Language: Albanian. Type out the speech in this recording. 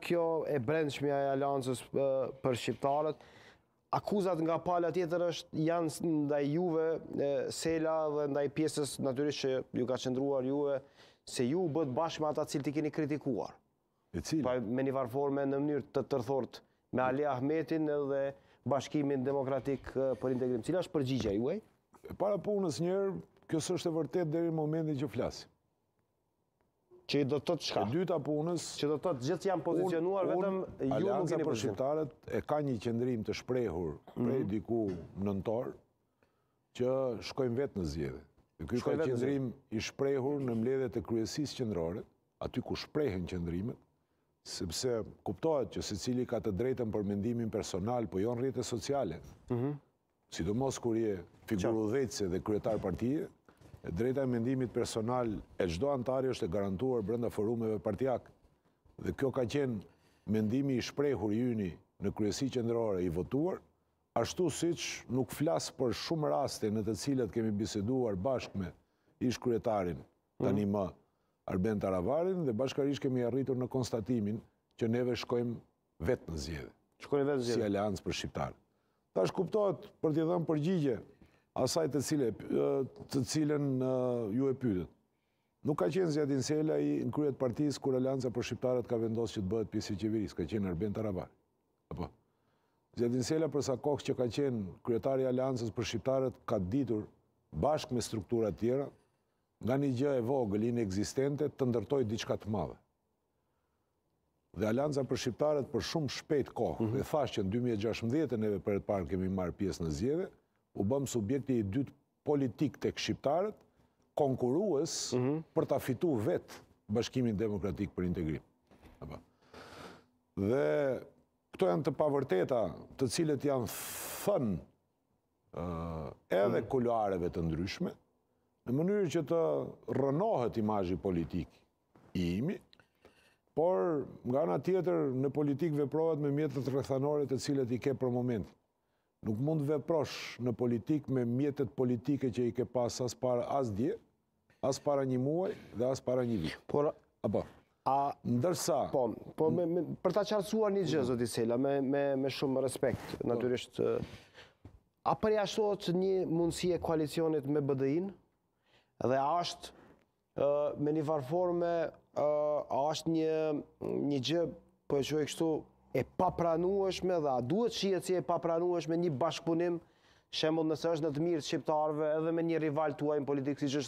kjo e brendshmja e aliancës për shqiptarët. Akuzat nga pala tjetër është janë ndaj juve, Sela dhe ndaj pjesës natyrisht që ju ka qëndruar juve, se ju bët bashkë me ata cilë t'i keni kritikuar. E cilë? Pa me një varforme në mënyrë të tërthort me Ali Ahmetin dhe bashkimin demokratik për integrim. Cila është përgjigja juaj? Para punës njerë, kjo është e vërtet dhe i momenti që flasim që i do të thotë çka? E dyta punës, që do të thotë gjithë janë pozicionuar vetëm ju nuk keni për shqiptarët e ka një qendrim të shprehur mhm. prej mm. diku nëntor që shkojnë vetë në zjeve. Dhe ky ka qendrim i shprehur në mledhe të kryesisë qendrore, aty ku shprehen qendrimet sepse kuptohet që secili ka të drejtën për mendimin personal, po jo në rrjetet sociale. Mhm. sidomos kur je figurë udhëtese dhe kryetar partie, drejta e mendimit personal e çdo antari është e garantuar brenda forumeve partijak. Dhe kjo ka qenë mendimi i shprehur i në kryesi qendrore i votuar, ashtu siç nuk flas për shumë raste në të cilat kemi biseduar bashkë me ish kryetarin tani mm. më Arben Taravarin dhe bashkarish kemi arritur në konstatimin që neve shkojmë vetë në zgjedhje. Shkojmë vetë në zgjedhje. Si Aleancë për Shqiptarë. Tash kuptohet për t'i dhënë përgjigje, asaj të cilën, të cilën ju e pyetët. Nuk ka qenë Zjadin Sela i në kryet partijës kur Alianza për Shqiptarët ka vendosë që të bëhet pjesë i qeverisë, ka qenë Erben Tarabar. Apo? Zjadin Sela përsa kohë që ka qenë kryetari Aliancës për Shqiptarët ka ditur bashkë me strukturat tjera, nga një gjë e vogël e existente të ndërtoj diçka të madhe. Dhe Alianza për Shqiptarët për shumë shpejt kohë, mm -hmm. thashtë që në 2016 neve për e të parë kemi marë pjesë në zjeve, u bëm subjekti i dytë politik të këshqiptarët, konkurues mhm. për të afitu vetë bashkimin demokratik për integrim. Dhe këto janë të pavërteta të cilët janë thënë edhe mhm. kuluareve të ndryshme, në mënyrë që të rënohet imajë politik i imi, por nga nga tjetër në politik veprohet me mjetët rëthanore të cilët i ke për momentin nuk mund veprosh në politik me mjetet politike që i ke pas as para as dje, as para një muaj dhe as para një vit. Por, Apo, a, ndërsa... Po, po me, për ta qartësuar një gjë, mm. zoti Sela, me, me, me shumë respekt, po. naturisht, a përja jashtot një mundësie koalicionit me BDI-n, dhe a është me një varforme, ashtë a është një, një gjë, po e që e kështu e papranueshme dhe a duhet shiet si e papranueshme një bashkëpunim, shembull nësë është në të mirë të shqiptarëve edhe me një rival të uajnë politikë si që